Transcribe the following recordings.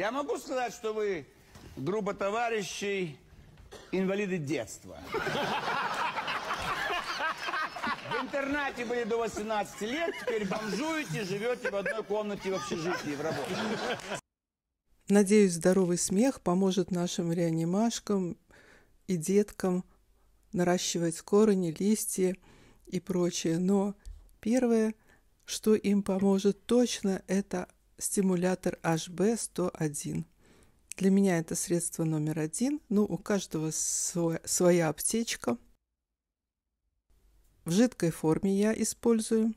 Я могу сказать, что вы группа товарищей инвалиды детства. В интернате были до 18 лет, теперь бомжуете, живете в одной комнате в общежитии, в работе. Надеюсь, здоровый смех поможет нашим реанимашкам и деткам наращивать корни, листья и прочее. Но первое, что им поможет точно, это стимулятор HB101. Для меня это средство номер один. Ну, у каждого свой, своя аптечка. В жидкой форме я использую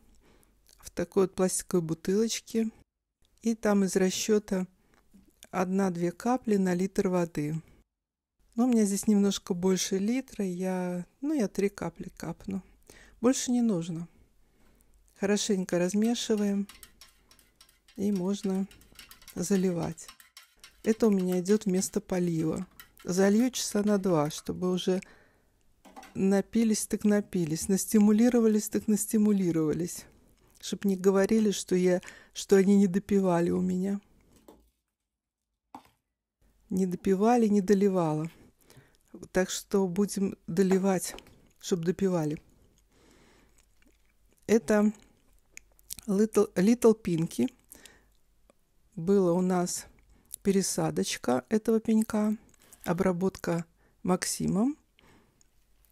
в такой вот пластиковой бутылочке. И там из расчета 1-2 капли на литр воды. Но у меня здесь немножко больше литра, я, ну, я 3 капли капну. Больше не нужно. Хорошенько размешиваем и можно заливать. Это у меня идет вместо полива. Залью часа на два, чтобы уже напились так напились, настимулировались так настимулировались, чтобы не говорили, что, я, что они не допивали у меня. Не допивали, не доливала. Так что будем доливать, чтобы допивали. Это Little, Little Pinky – было у нас пересадочка этого пенька, обработка Максимом.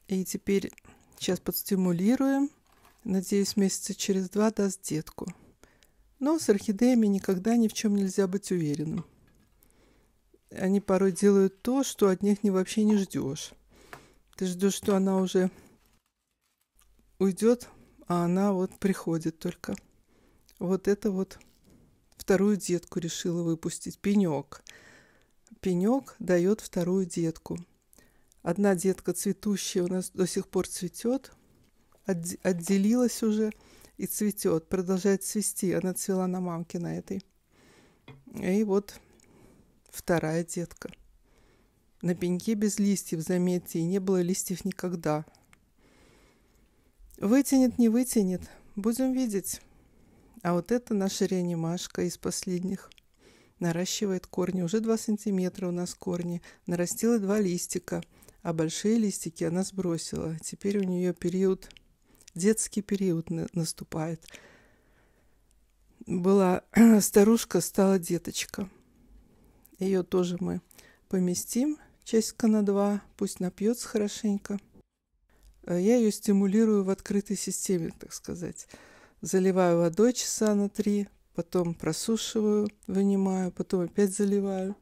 И теперь сейчас подстимулируем. Надеюсь, месяца через два даст детку. Но с орхидеями никогда ни в чем нельзя быть уверенным. Они порой делают то, что от них не вообще не ждешь. Ты ждешь, что она уже уйдет, а она вот приходит только. Вот это вот вторую детку решила выпустить, пенек. Пенек дает вторую детку. Одна детка цветущая у нас до сих пор цветет, отделилась уже и цветет, продолжает цвести. Она цвела на мамке на этой. И вот вторая детка. На пеньке без листьев, заметьте, и не было листьев никогда. Вытянет, не вытянет, будем видеть. А вот это наша реанимашка из последних. Наращивает корни. Уже 2 сантиметра у нас корни. Нарастила два листика. А большие листики она сбросила. Теперь у нее период, детский период наступает. Была старушка, стала деточка. Ее тоже мы поместим часика на два, пусть напьется хорошенько. Э, я ее стимулирую в открытой системе, так сказать заливаю водой часа на три, потом просушиваю, вынимаю, потом опять заливаю,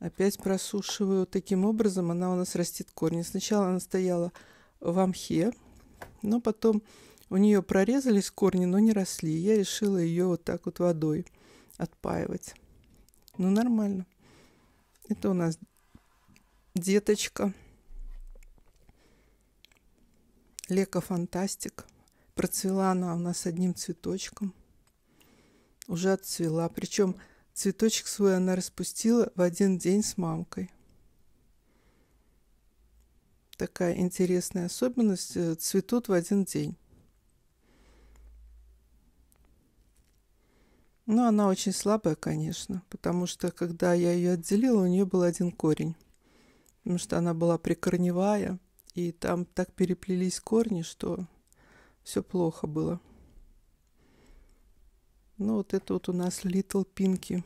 опять просушиваю. Таким образом она у нас растит корни. Сначала она стояла в амхе, но потом у нее прорезались корни, но не росли. Я решила ее вот так вот водой отпаивать. Ну, нормально. Это у нас деточка. Лека Фантастик. Процвела она у нас одним цветочком. Уже отцвела. Причем цветочек свой она распустила в один день с мамкой. Такая интересная особенность. Э, цветут в один день. Но ну, она очень слабая, конечно, потому что когда я ее отделила, у нее был один корень. Потому что она была прикорневая, и там так переплелись корни, что все плохо было. Ну, вот это вот у нас Little Pinky.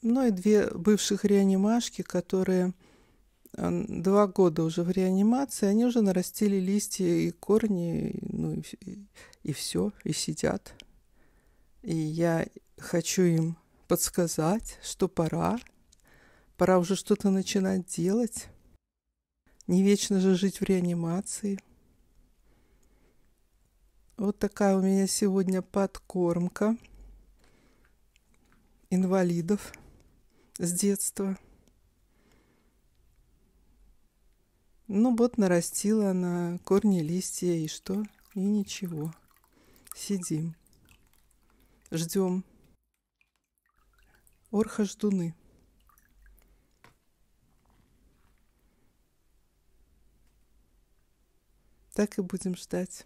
Ну и две бывших реанимашки, которые э, два года уже в реанимации, они уже нарастили листья и корни, ну и, и все, и сидят. И я хочу им подсказать, что пора, пора уже что-то начинать делать. Не вечно же жить в реанимации. Вот такая у меня сегодня подкормка инвалидов с детства. Ну вот нарастила на корни, листья и что? И ничего. Сидим. Ждем. Орха ждуны. Так и будем ждать.